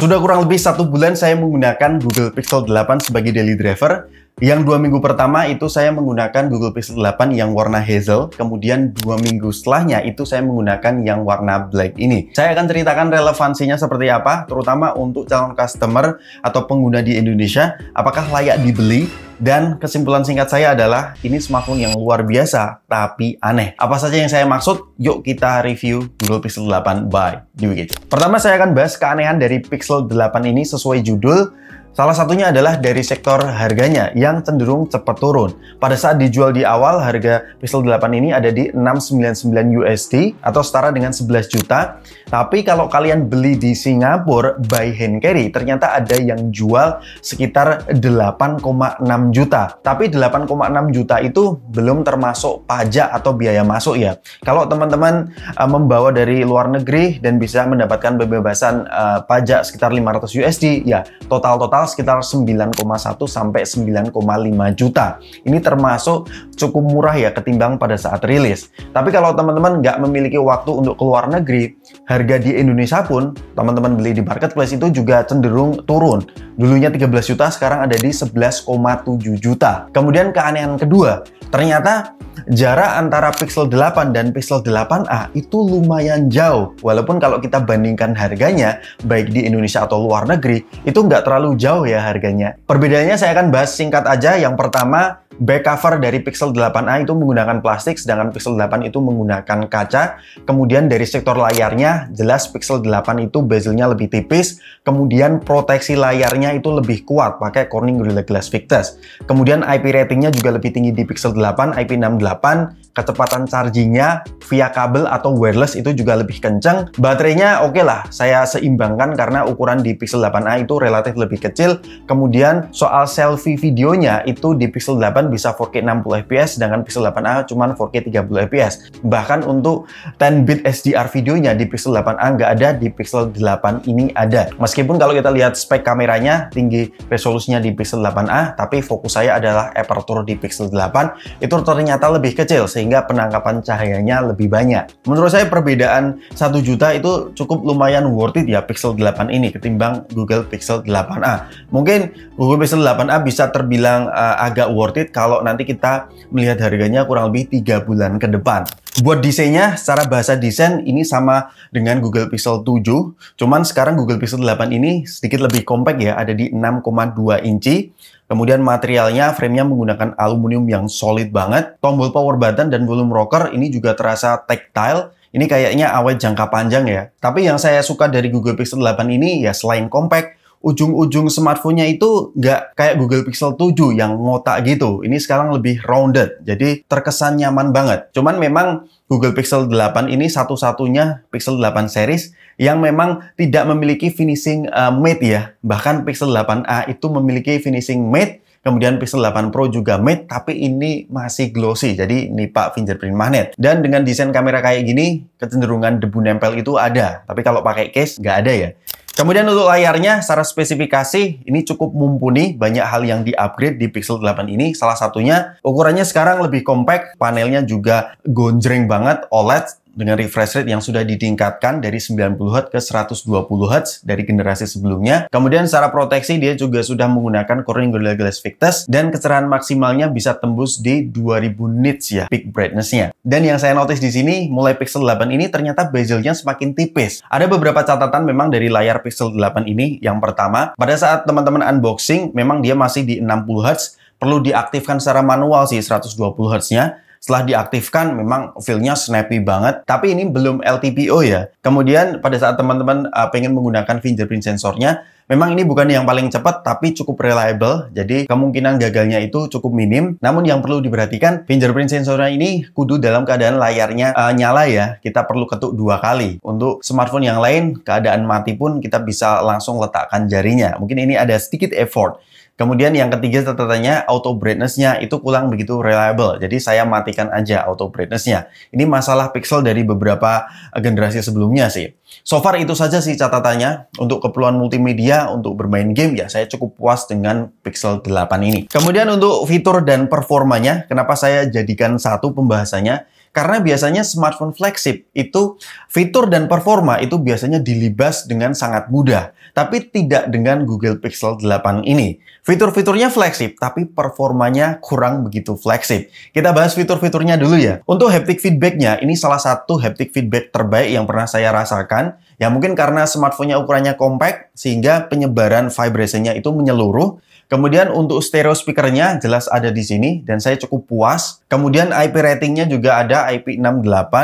Sudah kurang lebih satu bulan saya menggunakan Google Pixel 8 sebagai daily driver yang dua minggu pertama itu saya menggunakan Google Pixel 8 yang warna hazel, kemudian dua minggu setelahnya itu saya menggunakan yang warna black ini. Saya akan ceritakan relevansinya seperti apa, terutama untuk calon customer atau pengguna di Indonesia, apakah layak dibeli, dan kesimpulan singkat saya adalah ini smartphone yang luar biasa tapi aneh. Apa saja yang saya maksud? Yuk kita review Google Pixel 8 by New Pertama saya akan bahas keanehan dari Pixel 8 ini sesuai judul Salah satunya adalah dari sektor harganya yang cenderung cepat turun. Pada saat dijual di awal, harga Pixel 8 ini ada di 699 USD atau setara dengan 11 juta. Tapi kalau kalian beli di Singapura by hand carry, ternyata ada yang jual sekitar 8,6 juta. Tapi 8,6 juta itu belum termasuk pajak atau biaya masuk ya. Kalau teman-teman uh, membawa dari luar negeri dan bisa mendapatkan pembebasan uh, pajak sekitar 500 USD, ya total-total total sekitar 9,1 sampai 9,5 juta. Ini termasuk cukup murah ya ketimbang pada saat rilis. Tapi kalau teman-teman nggak memiliki waktu untuk keluar negeri, harga di Indonesia pun teman-teman beli di marketplace itu juga cenderung turun. Dulunya 13 juta, sekarang ada di 11,7 juta. Kemudian keanehan kedua, ternyata jarak antara Pixel 8 dan Pixel 8a itu lumayan jauh. Walaupun kalau kita bandingkan harganya, baik di Indonesia atau luar negeri, itu nggak terlalu jauh ya harganya. Perbedaannya saya akan bahas singkat aja. Yang pertama, back cover dari Pixel 8a itu menggunakan plastik, sedangkan Pixel 8 itu menggunakan kaca. Kemudian dari sektor layarnya, jelas Pixel 8 itu bezelnya lebih tipis, kemudian proteksi layarnya itu lebih kuat pakai Corning Gorilla Glass Victus. Kemudian IP ratingnya juga lebih tinggi di Pixel 8, IP68, kecepatan chargingnya via kabel atau wireless itu juga lebih kencang. Baterainya oke okay lah, saya seimbangkan karena ukuran di Pixel 8a itu relatif lebih kecil. Kemudian soal selfie videonya itu di Pixel 8 bisa 4K 60 fps, sedangkan Pixel 8a cuma 4K 30 fps. Bahkan untuk 10-bit HDR videonya di Pixel 8a nggak ada, di Pixel 8 ini ada. Meskipun kalau kita lihat spek kameranya, tinggi resolusinya di Pixel 8a, tapi fokus saya adalah aperture di Pixel 8 itu ternyata lebih kecil sehingga penangkapan cahayanya lebih banyak. Menurut saya perbedaan 1 juta itu cukup lumayan worth it ya Pixel 8 ini ketimbang Google Pixel 8a. Mungkin Google Pixel 8a bisa terbilang uh, agak worth it kalau nanti kita melihat harganya kurang lebih 3 bulan ke depan. Buat desainnya, secara bahasa desain ini sama dengan Google Pixel 7, cuman sekarang Google Pixel 8 ini sedikit lebih compact ya, ada di 6,2 inci. Kemudian materialnya, framenya menggunakan aluminium yang solid banget. Tombol power button dan volume rocker ini juga terasa tactile. Ini kayaknya awet jangka panjang ya. Tapi yang saya suka dari Google Pixel 8 ini ya selain compact, ujung-ujung smartphone-nya itu nggak kayak Google Pixel 7 yang ngotak gitu. Ini sekarang lebih rounded, jadi terkesan nyaman banget. Cuman memang Google Pixel 8 ini satu-satunya Pixel 8 series yang memang tidak memiliki finishing uh, eh, matte ya. Bahkan Pixel 8a itu memiliki finishing matte Kemudian Pixel 8 Pro juga matte, tapi ini masih glossy, jadi ini Pak fingerprint magnet. Dan dengan desain kamera kayak gini, kecenderungan debu nempel itu ada. Tapi kalau pakai case, nggak ada ya. Kemudian untuk layarnya secara spesifikasi ini cukup mumpuni, banyak hal yang di-upgrade di Pixel 8 ini. Salah satunya ukurannya sekarang lebih compact, panelnya juga gonjreng banget OLED dengan refresh rate yang sudah ditingkatkan dari 90 Hz ke 120 Hz dari generasi sebelumnya. Kemudian secara proteksi dia juga sudah menggunakan Corning Gorilla Glass Victus dan kecerahan maksimalnya bisa tembus di 2000 nits ya peak brightness-nya. Dan yang saya notice di sini mulai Pixel 8 ini ternyata bezelnya semakin tipis. Ada beberapa catatan memang dari layar Pixel 8 ini. Yang pertama, pada saat teman-teman unboxing memang dia masih di 60 Hz perlu diaktifkan secara manual sih 120 Hz-nya setelah diaktifkan memang feel-nya snappy banget. Tapi ini belum LTPO ya. Kemudian pada saat teman-teman uh, pengen menggunakan fingerprint sensornya, Memang ini bukan yang paling cepat tapi cukup reliable, jadi kemungkinan gagalnya itu cukup minim. Namun yang perlu diperhatikan, fingerprint sensornya ini kudu dalam keadaan layarnya uh, nyala ya. Kita perlu ketuk dua kali. Untuk smartphone yang lain, keadaan mati pun kita bisa langsung letakkan jarinya. Mungkin ini ada sedikit effort. Kemudian yang ketiga catatannya auto brightness-nya itu kurang begitu reliable. Jadi saya matikan aja auto brightness-nya. Ini masalah pixel dari beberapa eh, generasi sebelumnya sih. So far itu saja sih catatannya. Untuk keperluan multimedia, untuk bermain game ya saya cukup puas dengan Pixel 8 ini. Kemudian untuk fitur dan performanya, kenapa saya jadikan satu pembahasannya? Karena biasanya smartphone flagship itu fitur dan performa itu biasanya dilibas dengan sangat mudah, tapi tidak dengan Google Pixel 8 ini. Fitur-fiturnya flagship, tapi performanya kurang begitu flagship. Kita bahas fitur-fiturnya dulu ya. Untuk haptic feedbacknya, ini salah satu haptic feedback terbaik yang pernah saya rasakan. Ya mungkin karena smartphone-nya ukurannya compact, sehingga penyebaran vibrationnya itu menyeluruh, Kemudian untuk stereo speakernya jelas ada di sini dan saya cukup puas. Kemudian IP ratingnya juga ada IP68,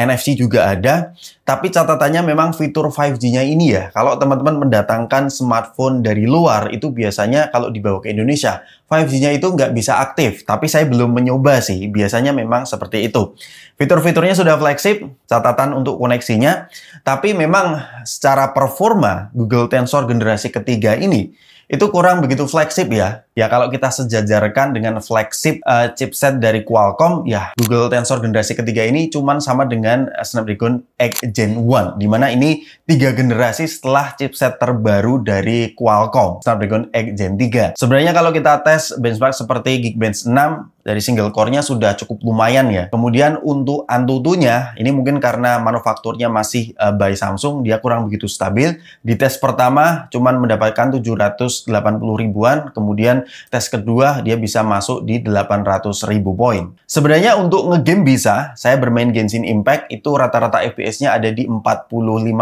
NFC juga ada. Tapi catatannya memang fitur 5G-nya ini ya. Kalau teman-teman mendatangkan smartphone dari luar itu biasanya kalau dibawa ke Indonesia 5G-nya itu nggak bisa aktif. Tapi saya belum mencoba sih. Biasanya memang seperti itu. Fitur-fiturnya sudah flagship, catatan untuk koneksinya. Tapi memang secara performa Google Tensor generasi ketiga ini itu kurang begitu fleksibel ya Ya kalau kita sejajarkan dengan flagship uh, chipset dari Qualcomm, ya Google Tensor generasi ketiga ini cuman sama dengan eh, Snapdragon X Gen 1, di mana ini tiga generasi setelah chipset terbaru dari Qualcomm, Snapdragon X Gen 3. Sebenarnya kalau kita tes benchmark seperti Geekbench 6, dari single core-nya sudah cukup lumayan ya. Kemudian untuk Antutu-nya, ini mungkin karena manufakturnya masih uh, by Samsung, dia kurang begitu stabil. Di tes pertama cuman mendapatkan 780 ribuan, kemudian tes kedua dia bisa masuk di 800 ribu poin. Sebenarnya untuk ngegame bisa, saya bermain Genshin Impact itu rata-rata FPS-nya ada di 45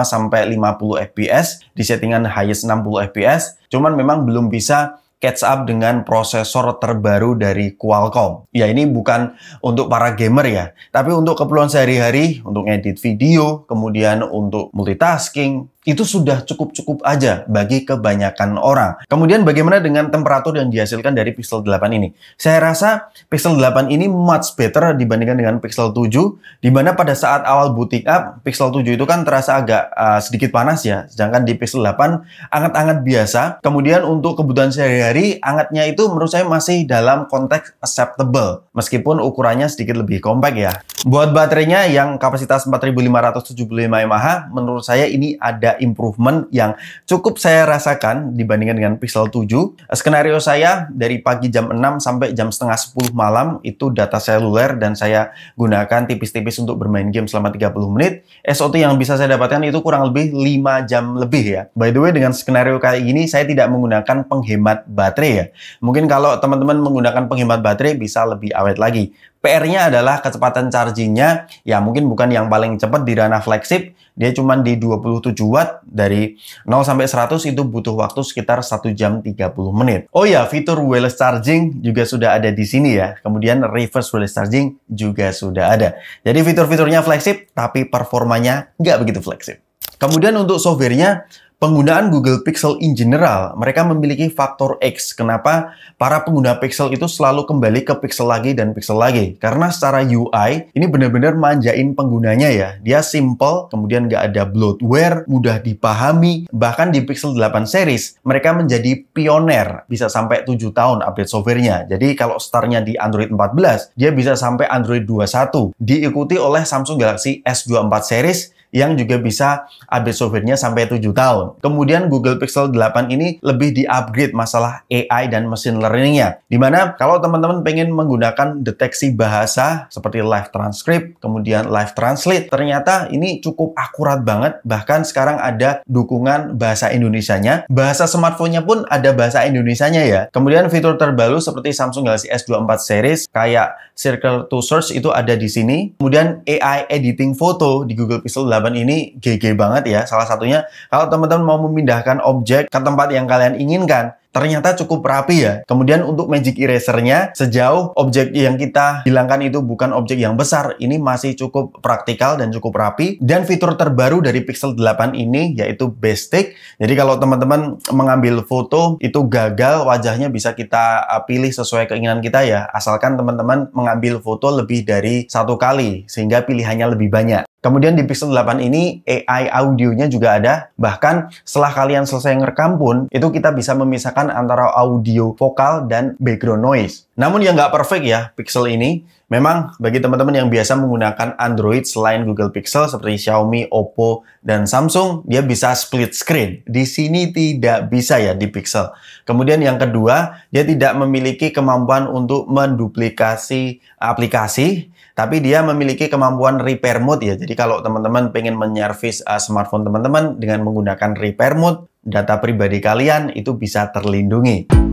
sampai 50 FPS di settingan highest 60 FPS. Cuman memang belum bisa catch up dengan prosesor terbaru dari Qualcomm. Ya ini bukan untuk para gamer ya, tapi untuk keperluan sehari-hari, untuk edit video, kemudian untuk multitasking, itu sudah cukup-cukup aja bagi kebanyakan orang. Kemudian bagaimana dengan temperatur yang dihasilkan dari Pixel 8 ini? Saya rasa Pixel 8 ini much better dibandingkan dengan Pixel 7, di mana pada saat awal booting up, Pixel 7 itu kan terasa agak uh, sedikit panas ya, sedangkan di Pixel 8 anget-anget biasa. Kemudian untuk kebutuhan sehari-hari dari angetnya itu menurut saya masih dalam konteks acceptable meskipun ukurannya sedikit lebih kompak ya. Buat baterainya yang kapasitas 4575 mAh menurut saya ini ada improvement yang cukup saya rasakan dibandingkan dengan Pixel 7. Skenario saya dari pagi jam 6 sampai jam setengah 10 malam itu data seluler dan saya gunakan tipis-tipis untuk bermain game selama 30 menit. SOT yang bisa saya dapatkan itu kurang lebih 5 jam lebih ya. By the way dengan skenario kayak gini saya tidak menggunakan penghemat baterai ya. Mungkin kalau teman-teman menggunakan penghemat baterai bisa lebih awet lagi. PR-nya adalah kecepatan chargingnya, ya mungkin bukan yang paling cepat di ranah flagship, dia cuma di 27 watt dari 0 sampai 100 itu butuh waktu sekitar 1 jam 30 menit. Oh ya, fitur wireless charging juga sudah ada di sini ya. Kemudian reverse wireless charging juga sudah ada. Jadi fitur-fiturnya flagship, tapi performanya nggak begitu flagship. Kemudian untuk softwarenya, penggunaan Google Pixel in general, mereka memiliki faktor X. Kenapa para pengguna Pixel itu selalu kembali ke Pixel lagi dan Pixel lagi? Karena secara UI, ini benar-benar manjain penggunanya ya. Dia simple, kemudian nggak ada bloatware, mudah dipahami. Bahkan di Pixel 8 series, mereka menjadi pioner. Bisa sampai 7 tahun update softwarenya. Jadi kalau startnya di Android 14, dia bisa sampai Android 21. Diikuti oleh Samsung Galaxy S24 series, yang juga bisa update softwarenya sampai 7 tahun. Kemudian Google Pixel 8 ini lebih di-upgrade masalah AI dan machine learning-nya. Dimana kalau teman-teman pengen menggunakan deteksi bahasa seperti live transcript, kemudian live translate, ternyata ini cukup akurat banget. Bahkan sekarang ada dukungan bahasa Indonesia-nya, Bahasa smartphone-nya pun ada bahasa Indonesia-nya ya. Kemudian fitur terbaru seperti Samsung Galaxy S24 series kayak Circle to Search itu ada di sini. Kemudian AI editing foto di Google Pixel 8 persahabat ini GG banget ya. Salah satunya kalau teman-teman mau memindahkan objek ke tempat yang kalian inginkan, ternyata cukup rapi ya. Kemudian untuk magic erasernya, sejauh objek yang kita hilangkan itu bukan objek yang besar, ini masih cukup praktikal dan cukup rapi. Dan fitur terbaru dari Pixel 8 ini yaitu bestick Jadi kalau teman-teman mengambil foto itu gagal, wajahnya bisa kita uh, pilih sesuai keinginan kita ya. Asalkan teman-teman mengambil foto lebih dari satu kali, sehingga pilihannya lebih banyak. Kemudian di Pixel 8 ini AI audionya juga ada. Bahkan setelah kalian selesai ngerekam pun, itu kita bisa memisahkan antara audio vokal dan background noise. Namun yang nggak perfect ya Pixel ini, memang bagi teman-teman yang biasa menggunakan Android selain Google Pixel seperti Xiaomi, Oppo, dan Samsung, dia bisa split screen. Di sini tidak bisa ya di Pixel. Kemudian yang kedua, dia tidak memiliki kemampuan untuk menduplikasi aplikasi tapi dia memiliki kemampuan repair mode ya. Jadi kalau teman-teman pengen menyervis uh, smartphone teman-teman dengan menggunakan repair mode, data pribadi kalian itu bisa terlindungi.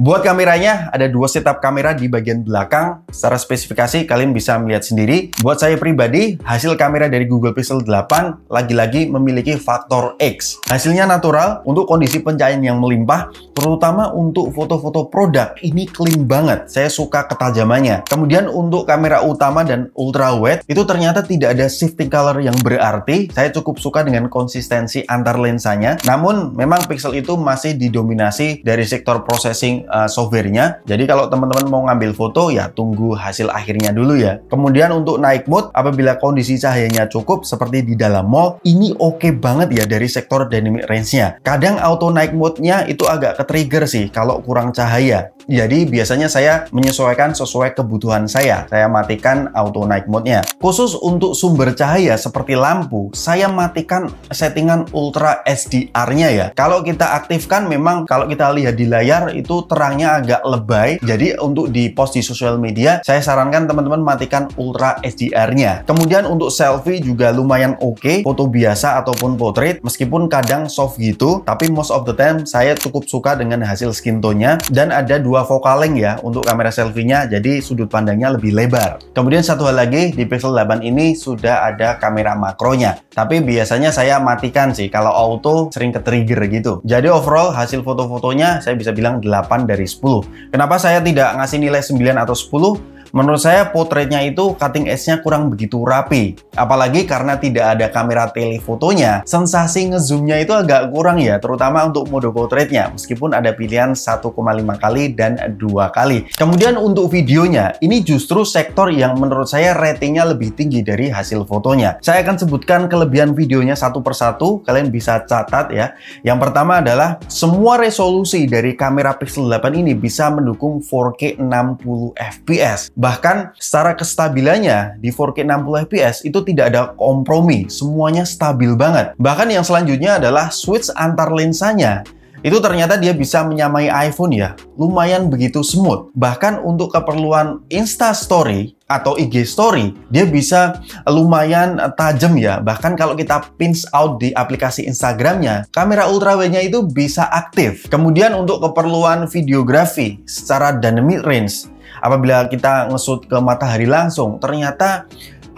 Buat kameranya, ada dua setup kamera di bagian belakang. Secara spesifikasi, kalian bisa melihat sendiri. Buat saya pribadi, hasil kamera dari Google Pixel 8 lagi-lagi memiliki faktor X. Hasilnya natural untuk kondisi pencahayaan yang melimpah, terutama untuk foto-foto produk. Ini clean banget, saya suka ketajamannya. Kemudian untuk kamera utama dan ultra wide, itu ternyata tidak ada shifting color yang berarti. Saya cukup suka dengan konsistensi antar lensanya. Namun, memang Pixel itu masih didominasi dari sektor processing uh, softwarenya. Jadi kalau teman-teman mau ngambil foto ya tunggu hasil akhirnya dulu ya. Kemudian untuk Night mode apabila kondisi cahayanya cukup seperti di dalam mall ini oke okay banget ya dari sektor dynamic range-nya. Kadang auto Night mode-nya itu agak ke trigger sih kalau kurang cahaya. Jadi biasanya saya menyesuaikan sesuai kebutuhan saya. Saya matikan auto night mode-nya. Khusus untuk sumber cahaya seperti lampu, saya matikan settingan ultra hdr nya ya. Kalau kita aktifkan memang kalau kita lihat di layar itu ter Orangnya agak lebay. Jadi untuk di post di sosial media, saya sarankan teman-teman matikan ultra HDR-nya. Kemudian untuk selfie juga lumayan oke, okay, foto biasa ataupun portrait, meskipun kadang soft gitu, tapi most of the time saya cukup suka dengan hasil skin tone-nya dan ada dua focal length ya untuk kamera selfie-nya, jadi sudut pandangnya lebih lebar. Kemudian satu hal lagi di Pixel 8 ini sudah ada kamera makronya, tapi biasanya saya matikan sih kalau auto sering ke trigger gitu. Jadi overall hasil foto-fotonya saya bisa bilang 8 dari 10. Kenapa saya tidak ngasih nilai 9 atau 10? Menurut saya potretnya itu cutting edge-nya kurang begitu rapi. Apalagi karena tidak ada kamera telefotonya, sensasi ngezoomnya itu agak kurang ya, terutama untuk mode potretnya, meskipun ada pilihan 1,5 kali dan dua kali. Kemudian untuk videonya, ini justru sektor yang menurut saya ratingnya lebih tinggi dari hasil fotonya. Saya akan sebutkan kelebihan videonya satu persatu, kalian bisa catat ya. Yang pertama adalah semua resolusi dari kamera Pixel 8 ini bisa mendukung 4K 60 fps. Bahkan secara kestabilannya di 4K 60 fps itu tidak ada kompromi, semuanya stabil banget. Bahkan yang selanjutnya adalah switch antar lensanya. Itu ternyata dia bisa menyamai iPhone ya, lumayan begitu smooth. Bahkan untuk keperluan Insta Story atau IG Story, dia bisa lumayan tajam ya. Bahkan kalau kita pins out di aplikasi Instagramnya, kamera ultrawide nya itu bisa aktif. Kemudian untuk keperluan videografi secara dynamic range, apabila kita ngesut ke matahari langsung ternyata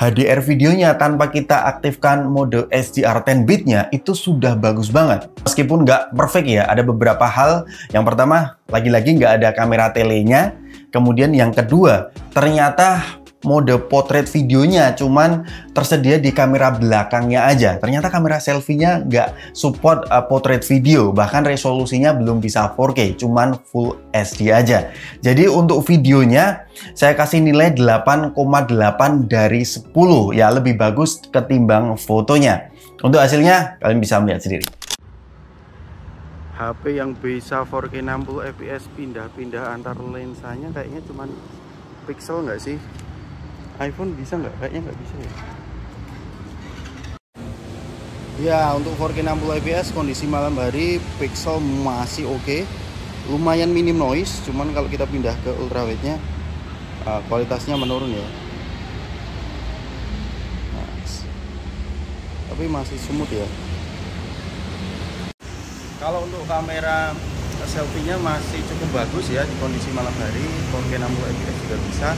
HDR videonya tanpa kita aktifkan mode HDR 10 bitnya itu sudah bagus banget meskipun nggak perfect ya ada beberapa hal yang pertama lagi-lagi nggak ada kamera telenya kemudian yang kedua ternyata mode potret videonya cuman tersedia di kamera belakangnya aja ternyata kamera selfie-nya nggak support uh, potret video bahkan resolusinya belum bisa 4K cuman full SD aja jadi untuk videonya saya kasih nilai 8,8 dari 10 ya lebih bagus ketimbang fotonya untuk hasilnya kalian bisa melihat sendiri HP yang bisa 4K 60 fps pindah-pindah antar lensanya kayaknya cuman pixel nggak sih iPhone bisa nggak? Kayaknya nggak bisa ya. Ya, untuk 4K 60 fps kondisi malam hari pixel masih oke. Okay. Lumayan minim noise, cuman kalau kita pindah ke ultrawide-nya ah, kualitasnya menurun ya. Nice. Tapi masih smooth ya. Kalau untuk kamera selfie-nya masih cukup bagus ya di kondisi malam hari, 4K 60 fps juga bisa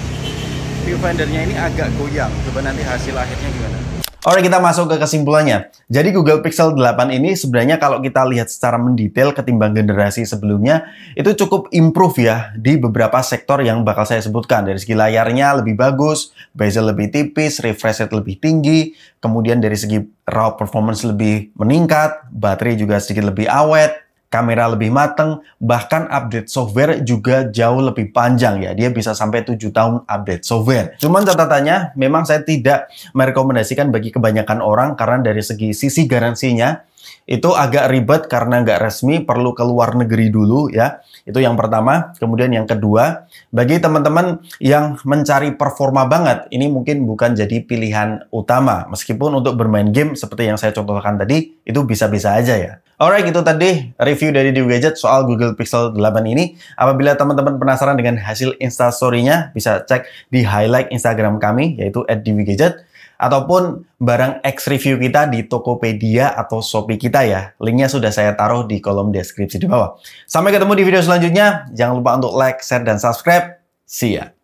viewfindernya ini agak goyang. Coba nanti hasil akhirnya gimana? Oke kita masuk ke kesimpulannya. Jadi Google Pixel 8 ini sebenarnya kalau kita lihat secara mendetail ketimbang generasi sebelumnya itu cukup improve ya di beberapa sektor yang bakal saya sebutkan. Dari segi layarnya lebih bagus, bezel lebih tipis, refresh rate lebih tinggi, kemudian dari segi raw performance lebih meningkat, baterai juga sedikit lebih awet, kamera lebih mateng, bahkan update software juga jauh lebih panjang ya. Dia bisa sampai 7 tahun update software. Cuman catatannya, memang saya tidak merekomendasikan bagi kebanyakan orang karena dari segi sisi garansinya, itu agak ribet karena nggak resmi, perlu keluar negeri dulu ya. Itu yang pertama. Kemudian yang kedua, bagi teman-teman yang mencari performa banget, ini mungkin bukan jadi pilihan utama. Meskipun untuk bermain game seperti yang saya contohkan tadi, itu bisa-bisa aja ya. Alright, itu tadi review dari Dew Gadget soal Google Pixel 8 ini. Apabila teman-teman penasaran dengan hasil instastory-nya, bisa cek di highlight Instagram kami, yaitu at Gadget, ataupun barang X review kita di Tokopedia atau Shopee kita ya. Linknya sudah saya taruh di kolom deskripsi di bawah. Sampai ketemu di video selanjutnya. Jangan lupa untuk like, share, dan subscribe. See ya!